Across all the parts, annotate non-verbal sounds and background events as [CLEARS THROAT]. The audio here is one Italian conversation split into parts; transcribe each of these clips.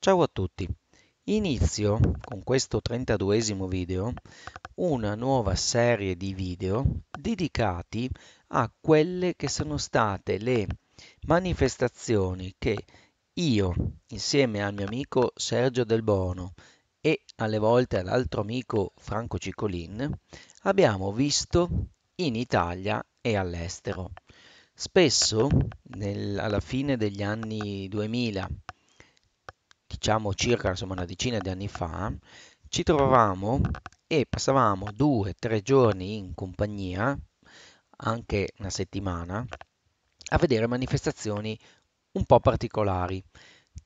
Ciao a tutti! Inizio con questo 32esimo video una nuova serie di video dedicati a quelle che sono state le manifestazioni che io, insieme al mio amico Sergio Del Bono e alle volte all'altro amico Franco Ciccolin, abbiamo visto in Italia e all'estero. Spesso, nel, alla fine degli anni 2000 diciamo circa insomma, una decina di anni fa, ci trovavamo e passavamo due, tre giorni in compagnia, anche una settimana, a vedere manifestazioni un po' particolari.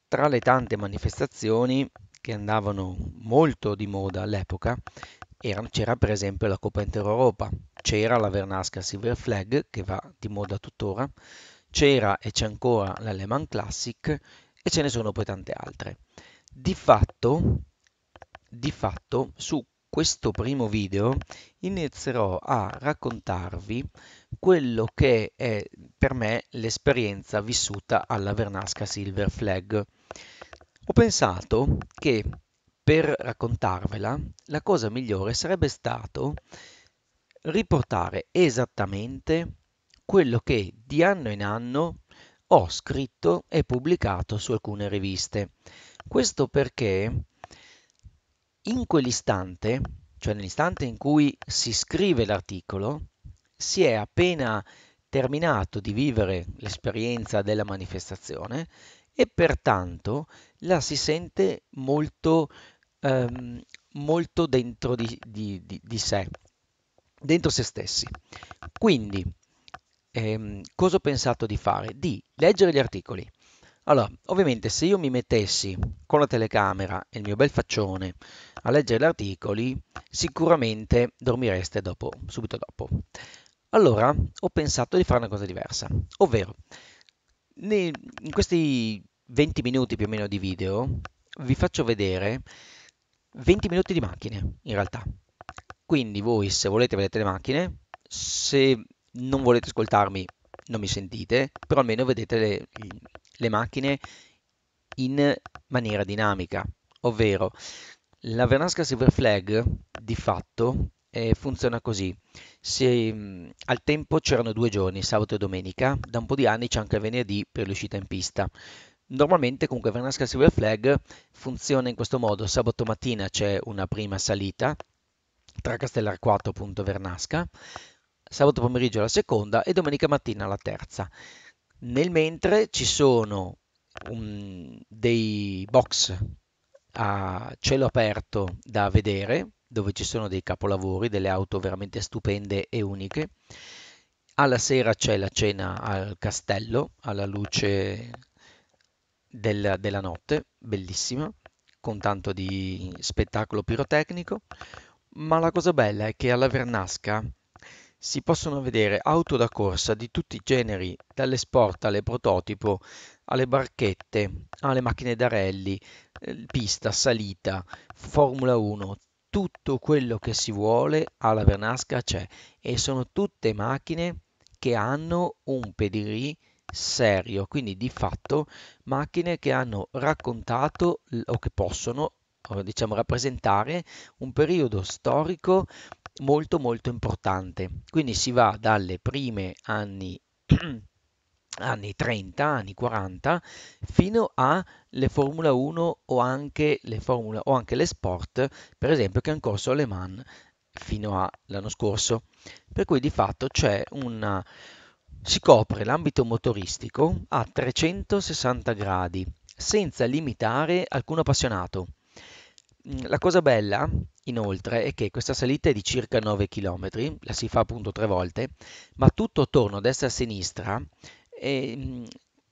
Tra le tante manifestazioni che andavano molto di moda all'epoca, era, c'era per esempio la Coppa Europa, c'era la Vernasca Silver Flag che va di moda tuttora, c'era e c'è ancora l'Aleman Classic e ce ne sono poi tante altre. Di fatto, di fatto su questo primo video inizierò a raccontarvi quello che è per me l'esperienza vissuta alla Vernasca Silver Flag. Ho pensato che per raccontarvela la cosa migliore sarebbe stato riportare esattamente quello che di anno in anno ho scritto e pubblicato su alcune riviste. Questo perché in quell'istante, cioè nell'istante in cui si scrive l'articolo, si è appena terminato di vivere l'esperienza della manifestazione e pertanto la si sente molto, ehm, molto dentro di, di, di, di sé, dentro se stessi. Quindi ehm, cosa ho pensato di fare? Di leggere gli articoli. Allora, ovviamente se io mi mettessi con la telecamera e il mio bel faccione a leggere gli articoli, sicuramente dormireste dopo, subito dopo. Allora, ho pensato di fare una cosa diversa, ovvero, nei, in questi 20 minuti più o meno di video, vi faccio vedere 20 minuti di macchine, in realtà. Quindi voi, se volete, vedete le macchine, se non volete ascoltarmi, non mi sentite, però almeno vedete le, le macchine in maniera dinamica, ovvero la Vernasca Silver Flag di fatto eh, funziona così. Se, mh, mm, al tempo c'erano due giorni, sabato e domenica, da un po' di anni c'è anche il venerdì per l'uscita in pista. Normalmente comunque Vernasca Silver Flag funziona in questo modo, sabato mattina c'è una prima salita tra Castellarquato e Vernasca, sabato pomeriggio la seconda e domenica mattina la terza. Nel mentre ci sono um, dei box a cielo aperto da vedere, dove ci sono dei capolavori, delle auto veramente stupende e uniche. Alla sera c'è la cena al castello, alla luce del, della notte, bellissima, con tanto di spettacolo pirotecnico. Ma la cosa bella è che alla Vernasca si possono vedere auto da corsa di tutti i generi, dalle sport alle prototipo, alle barchette, alle macchine da rally, eh, pista, salita, Formula 1, tutto quello che si vuole alla Vernasca c'è e sono tutte macchine che hanno un pedigree serio, quindi di fatto macchine che hanno raccontato o che possono diciamo rappresentare un periodo storico molto molto importante. Quindi si va dalle prime anni [CLEARS THROAT] anni 30, anni 40, fino alle Formula 1 o anche le Formula o anche le sport, per esempio che è un corso alle Mans fino all'anno scorso. Per cui di fatto c'è una si copre l'ambito motoristico a 360 gradi senza limitare alcun appassionato. Mm, la cosa bella, inoltre, è che questa salita è di circa 9 km, la si fa appunto tre volte, ma tutto attorno, destra e sinistra, eh,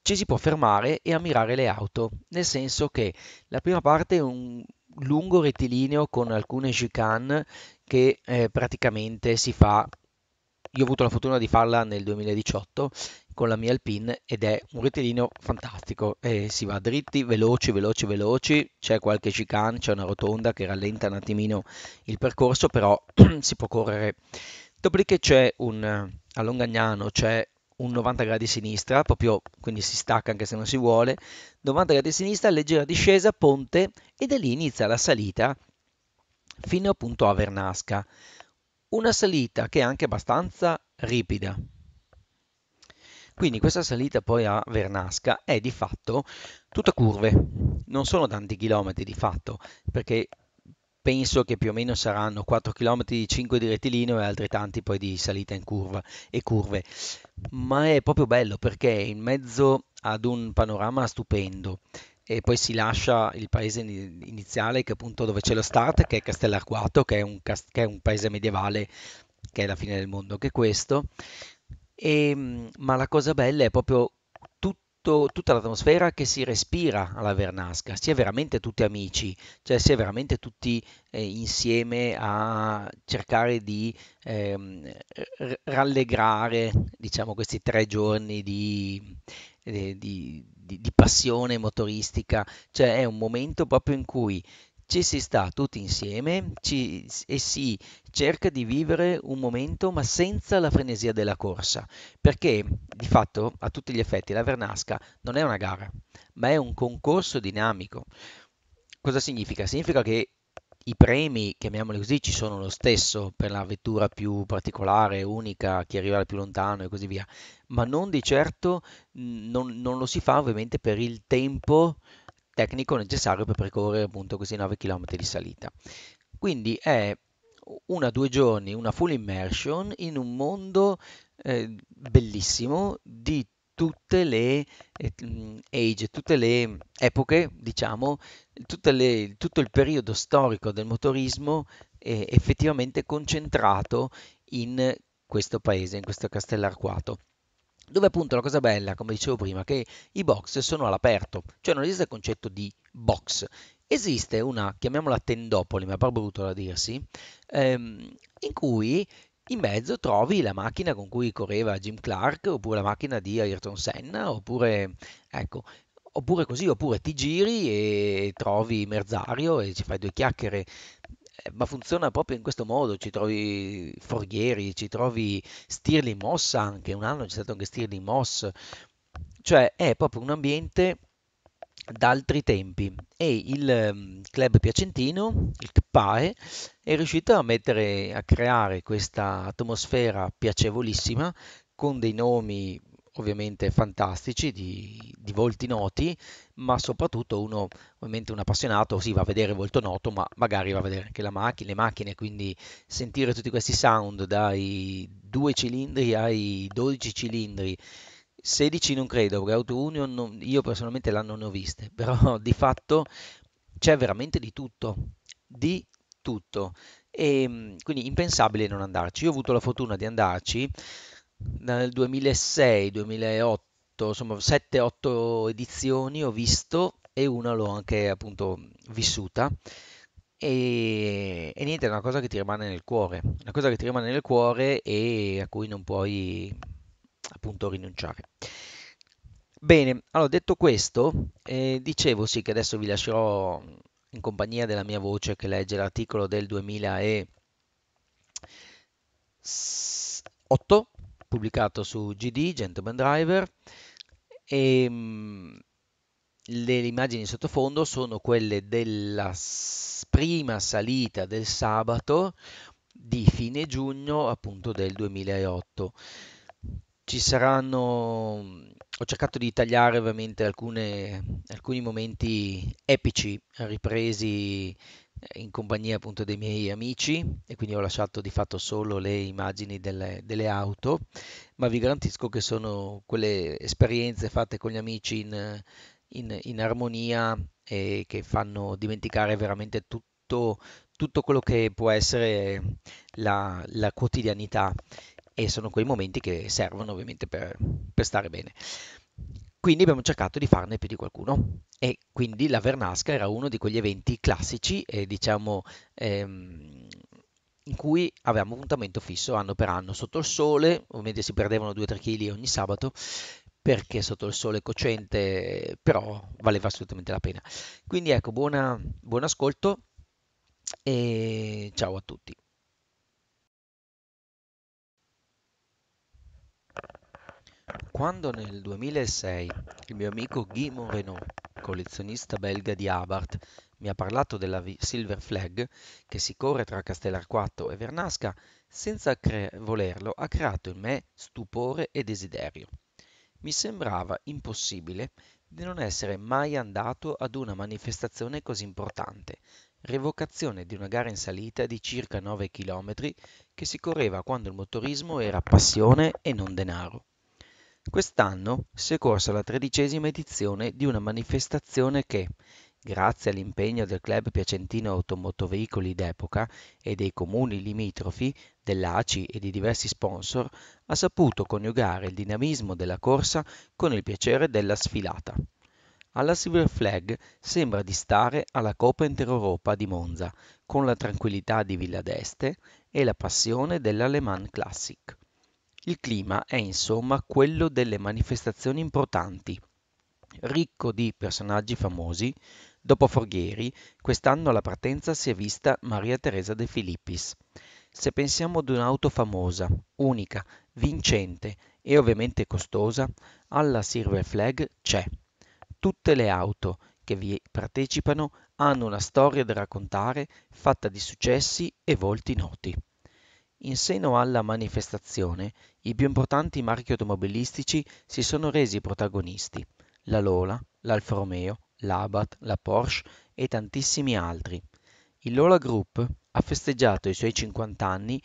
ci si può fermare e ammirare le auto, nel senso che la prima parte è un lungo rettilineo con alcune chicane che eh, praticamente si fa io ho avuto la fortuna di farla nel 2018 con la mia Alpine ed è un rettilineo fantastico. Eh, si va dritti, veloci, veloci, veloci. C'è qualche chicane, c'è una rotonda che rallenta un attimino il percorso, però [CLEARS THROAT] si può correre. Dopodiché c'è un a Longagnano c'è un 90 gradi sinistra, proprio quindi si stacca anche se non si vuole. 90 gradi sinistra, leggera discesa, ponte ed è lì inizia la salita fino appunto a Vernasca una salita che è anche abbastanza ripida. Quindi questa salita poi a Vernasca è di fatto tutta curve, non sono tanti chilometri di fatto, perché penso che più o meno saranno 4 km di 5 di rettilineo e altrettanti poi di salita in curva e curve, ma è proprio bello perché è in mezzo ad un panorama stupendo e poi si lascia il paese iniziale che appunto dove c'è lo start, che è Castellarquato, che è un, che è un paese medievale che è la fine del mondo, che è questo. E, ehm, ma la cosa bella è proprio tutto, tutta l'atmosfera che si respira alla Vernasca, si è veramente tutti amici, cioè si è veramente tutti eh, insieme a cercare di eh, rallegrare diciamo, questi tre giorni di, eh, di, di di, di passione motoristica, cioè è un momento proprio in cui ci si sta tutti insieme ci, e si cerca di vivere un momento ma senza la frenesia della corsa, perché di fatto a tutti gli effetti la Vernasca non è una gara, ma è un concorso dinamico. Cosa significa? Significa che i premi, chiamiamoli così, ci sono lo stesso per la vettura più particolare, unica, chi arriva da più lontano e così via, ma non di certo non, non lo si fa ovviamente per il tempo tecnico necessario per percorrere appunto questi 9 km di salita. Quindi è una due giorni, una full immersion in un mondo eh, bellissimo di tutte le eh, mm, age, tutte le epoche, diciamo, le, tutto il periodo storico del motorismo è effettivamente concentrato in questo paese, in questo Castellarquato dove appunto la cosa bella, come dicevo prima, che i box sono all'aperto, cioè non esiste il concetto di box. Esiste una, chiamiamola tendopoli, ma è per brutto da dirsi, ehm, in cui in mezzo trovi la macchina con cui correva Jim Clark, oppure la macchina di Ayrton Senna, oppure, ecco, oppure così, oppure ti giri e trovi Merzario e ci fai due chiacchiere eh, ma funziona proprio in questo modo, ci trovi Forghieri, ci trovi Stirling Moss anche, un anno c'è stato anche Stirling Moss, cioè è proprio un ambiente da altri tempi e il ehm, club piacentino, il CPAE, è riuscito a, mettere, a creare questa atmosfera piacevolissima con dei nomi ovviamente fantastici, di, di, volti noti, ma soprattutto uno, ovviamente un appassionato, sì, va a vedere volto noto, ma magari va a vedere anche la macchina, le macchine, quindi sentire tutti questi sound dai due cilindri ai 12 cilindri 16 non credo, perché Auto Union non, io personalmente l'anno ne ho viste, [LAUGHS] però di fatto c'è veramente di tutto, di tutto. E, ehm, quindi impensabile non andarci. Io ho avuto la fortuna di andarci nel 2006, 2008, insomma 7-8 edizioni ho visto e una l'ho anche appunto vissuta. E, e niente, è una cosa che ti rimane nel cuore, una cosa che ti rimane nel cuore e a cui non puoi appunto rinunciare. Bene, allora detto questo, eh, dicevo sì che adesso vi lascerò in compagnia della mia voce che legge l'articolo del 2008 pubblicato su GD, Gentleman Driver, e mm, le immagini sottofondo sono quelle della prima salita del sabato di fine giugno appunto del 2008 ci saranno ho cercato di tagliare ovviamente alcune, alcuni momenti epici ripresi eh, in compagnia appunto dei miei amici e quindi ho lasciato di fatto solo le immagini delle, delle auto, ma vi garantisco che sono quelle esperienze fatte con gli amici in, in, in armonia e che fanno dimenticare veramente tutto, tutto quello che può essere la, la quotidianità e sono quei momenti che servono ovviamente per, per stare bene. Quindi abbiamo cercato di farne più di qualcuno e quindi la Vernasca era uno di quegli eventi classici, eh, diciamo, ehm, in cui avevamo appuntamento fisso anno per anno sotto il sole, ovviamente si perdevano 2-3 kg ogni sabato perché sotto il sole cocente, però valeva assolutamente la pena. Quindi ecco, buona, buon ascolto e ciao a tutti. Quando nel 2006 il mio amico Guy Moreno, collezionista belga di Abarth, mi ha parlato della Silver Flag, che si corre tra Castellarquato e Vernasca, senza cre- volerlo ha creato in me stupore e desiderio. Mi sembrava impossibile di non essere mai andato ad una manifestazione così importante, revocazione di una gara in salita di circa 9 km che si correva quando il motorismo era passione e non denaro. Quest'anno si è corsa la tredicesima edizione di una manifestazione che, grazie all'impegno del Club Piacentino Automotoveicoli d'Epoca e dei comuni limitrofi, dell'ACI e di diversi sponsor, ha saputo coniugare il dinamismo della corsa con il piacere della sfilata. Alla Silver Flag sembra di stare alla Coppa Intereuropa di Monza, con la tranquillità di Villa d'Este e la passione dell'Alemann Classic. Il clima è insomma quello delle manifestazioni importanti. Ricco di personaggi famosi, dopo Forghieri, quest'anno alla partenza si è vista Maria Teresa De Filippis. Se pensiamo ad un'auto famosa, unica, vincente e ovviamente costosa, alla Silver Flag c'è. Tutte le auto che vi partecipano hanno una storia da raccontare fatta di successi e volti noti. In seno alla manifestazione i più importanti marchi automobilistici si sono resi protagonisti: la Lola, l'Alfa Romeo, l'Abat, la Porsche e tantissimi altri. Il Lola Group ha festeggiato i suoi 50 anni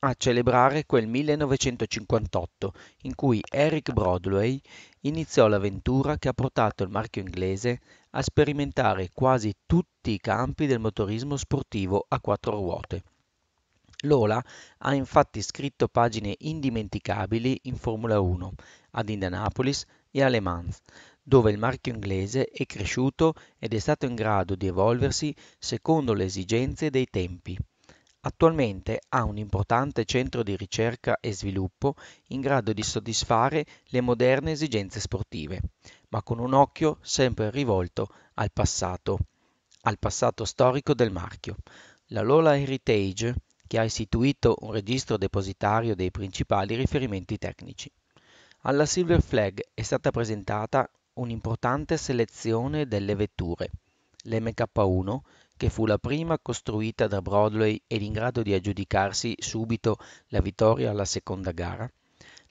a celebrare quel 1958 in cui Eric Broadway iniziò l'avventura che ha portato il marchio inglese a sperimentare quasi tutti i campi del motorismo sportivo a quattro ruote. Lola ha infatti scritto pagine indimenticabili in Formula 1, ad Indianapolis e a Le Mans, dove il marchio inglese è cresciuto ed è stato in grado di evolversi secondo le esigenze dei tempi. Attualmente ha un importante centro di ricerca e sviluppo in grado di soddisfare le moderne esigenze sportive, ma con un occhio sempre rivolto al passato, al passato storico del marchio. La Lola Heritage che ha istituito un registro depositario dei principali riferimenti tecnici. Alla Silver Flag è stata presentata un'importante selezione delle vetture, l'MK1, che fu la prima costruita da Broadway ed in grado di aggiudicarsi subito la vittoria alla seconda gara,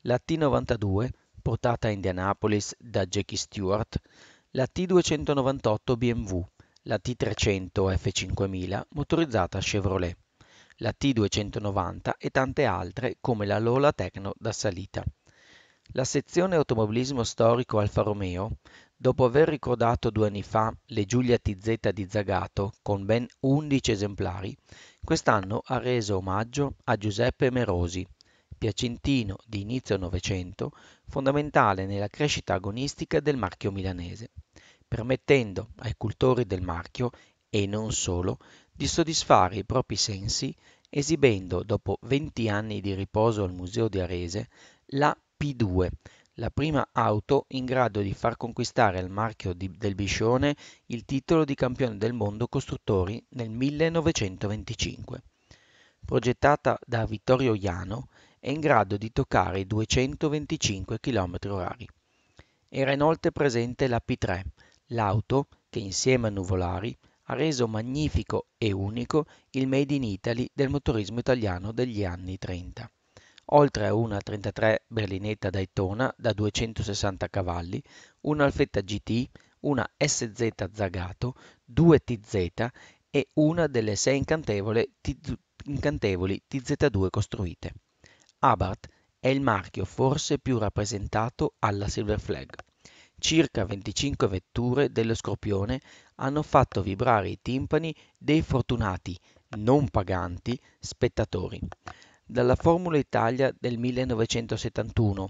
la T92, portata a Indianapolis da Jackie Stewart, la T298 BMW, la T300 F5000 motorizzata Chevrolet la T290 e tante altre come la Lola Tecno da salita. La sezione automobilismo storico Alfa Romeo, dopo aver ricordato due anni fa le Giulia TZ di Zagato con ben 11 esemplari, quest'anno ha reso omaggio a Giuseppe Merosi, piacentino di inizio Novecento, fondamentale nella crescita agonistica del marchio milanese, permettendo ai cultori del marchio, e non solo, di soddisfare i propri sensi esibendo, dopo 20 anni di riposo al Museo di Arese, la P2, la prima auto in grado di far conquistare al marchio di, del Biscione il titolo di campione del mondo costruttori nel 1925. Progettata da Vittorio Iano, è in grado di toccare i 225 km/h. Era inoltre presente la P3, l'auto che insieme a Nuvolari ha reso magnifico e unico il Made in Italy del motorismo italiano degli anni 30. Oltre a una 33 berlinetta Daytona da 260 cavalli, una Alfetta GT, una SZ Zagato, due TZ e una delle sei incantevoli TZ2 costruite. Abarth è il marchio forse più rappresentato alla Silver Flag Circa 25 vetture dello Scorpione hanno fatto vibrare i timpani dei fortunati, non paganti, spettatori. Dalla Formula Italia del 1971,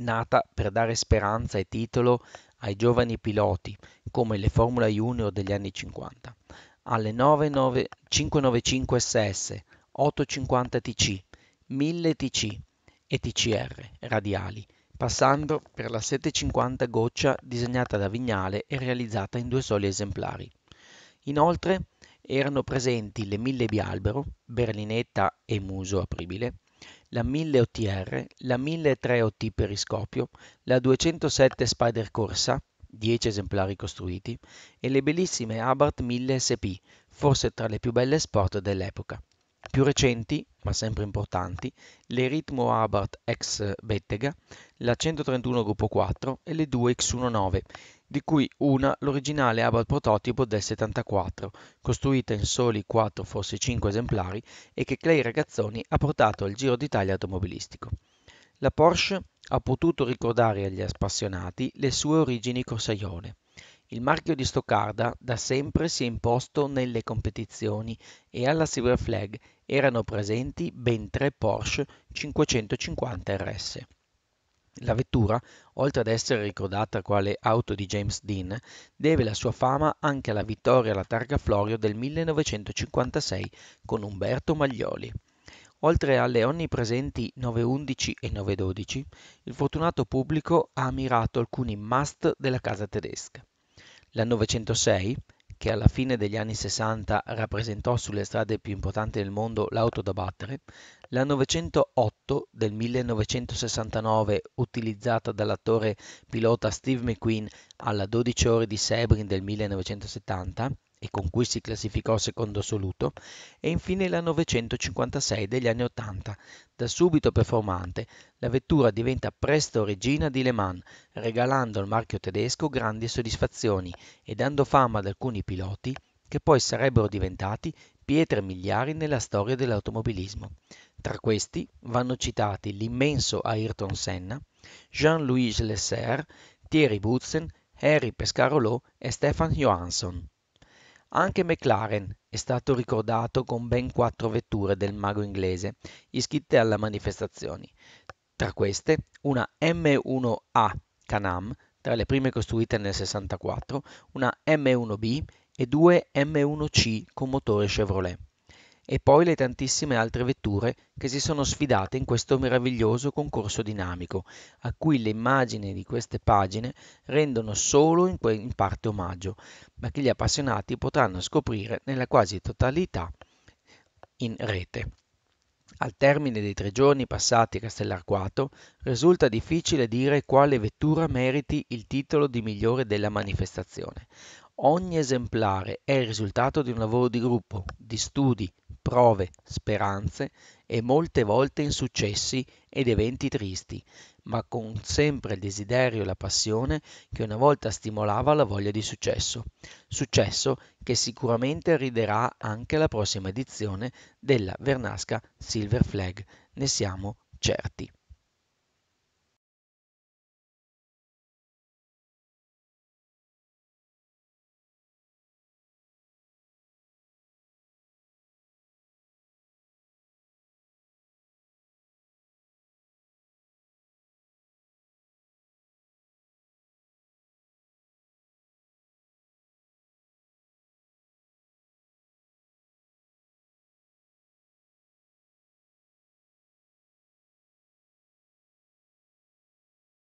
nata per dare speranza e titolo ai giovani piloti, come le Formula Junior degli anni 50, alle 99, 595 SS, 850 TC, 1000 TC e TCR radiali, passando per la 750 goccia disegnata da Vignale e realizzata in due soli esemplari. Inoltre erano presenti le 1000 Bialbero, berlinetta e muso apribile, la 1000 OTR, la 1003 OT periscopio, la 207 Spider Corsa, 10 esemplari costruiti, e le bellissime Abarth 1000 SP, forse tra le più belle sport dell'epoca. Più recenti, ma sempre importanti, le Ritmo Abarth ex Bettega, la 131 gruppo 4 e le due X19, di cui una l'originale Abarth prototipo del 74, costruita in soli 4 forse 5 esemplari e che Clay Ragazzoni ha portato al Giro d'Italia automobilistico. La Porsche ha potuto ricordare agli appassionati le sue origini corsaione. Il marchio di Stoccarda da sempre si è imposto nelle competizioni e alla Silver Flag erano presenti ben tre Porsche 550 RS. La vettura, oltre ad essere ricordata quale auto di James Dean, deve la sua fama anche alla vittoria alla Targa Florio del 1956 con Umberto Maglioli. Oltre alle onnipresenti 911 e 912, il fortunato pubblico ha ammirato alcuni must della casa tedesca. La 906, che alla fine degli anni 60 rappresentò sulle strade più importanti del mondo l'auto da battere, la 908 del 1969 utilizzata dall'attore pilota Steve McQueen alla 12 ore di Sebring del 1970, e con cui si classificò secondo assoluto, e infine la 956 degli anni 80. Da subito performante, la vettura diventa presto regina di Le Mans, regalando al marchio tedesco grandi soddisfazioni e dando fama ad alcuni piloti che poi sarebbero diventati pietre miliari nella storia dell'automobilismo. Tra questi vanno citati l'immenso Ayrton Senna, Jean-Louis Lesser, Thierry Boutsen, Harry Pescarolo e Stefan Johansson. Anche McLaren è stato ricordato con ben quattro vetture del mago inglese iscritte alla manifestazione. tra queste una M1A Canam, tra le prime costruite nel 64, una M1B e due M1C con motore Chevrolet e poi le tantissime altre vetture che si sono sfidate in questo meraviglioso concorso dinamico, a cui le immagini di queste pagine rendono solo in, que- in parte omaggio, ma che gli appassionati potranno scoprire nella quasi totalità in rete. Al termine dei tre giorni passati a Castellarquato, risulta difficile dire quale vettura meriti il titolo di migliore della manifestazione. Ogni esemplare è il risultato di un lavoro di gruppo, di studi, prove, speranze e molte volte insuccessi ed eventi tristi, ma con sempre il desiderio e la passione che una volta stimolava la voglia di successo. Successo che sicuramente riderà anche la prossima edizione della Vernasca Silver Flag, ne siamo certi.